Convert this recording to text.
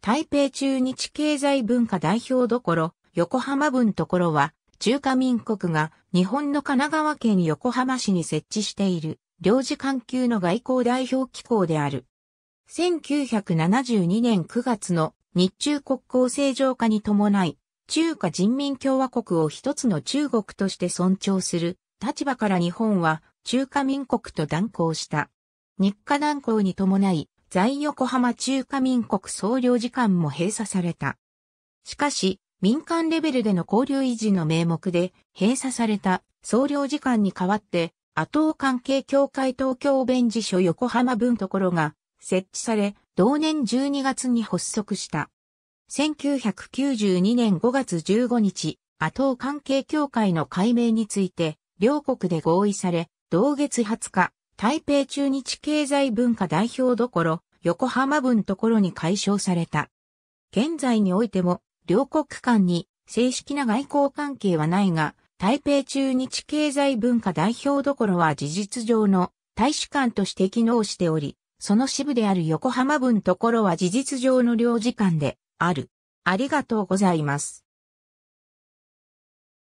台北中日経済文化代表どころ、横浜分ところは、中華民国が日本の神奈川県横浜市に設置している、領事官級の外交代表機構である。1972年9月の日中国交正常化に伴い、中華人民共和国を一つの中国として尊重する立場から日本は中華民国と断交した。日華断交に伴い、在横浜中華民国総領事館も閉鎖された。しかし、民間レベルでの交流維持の名目で閉鎖された総領事館に代わって、阿東関係協会東京弁事所横浜分ところが設置され、同年12月に発足した。1992年5月15日、阿東関係協会の解明について、両国で合意され、同月20日、台北中日経済文化代表どころ、横浜分ところに解消された。現在においても、両国間に正式な外交関係はないが、台北中日経済文化代表どころは事実上の大使館として機能しており、その支部である横浜分ところは事実上の領事館である。ありがとうございます。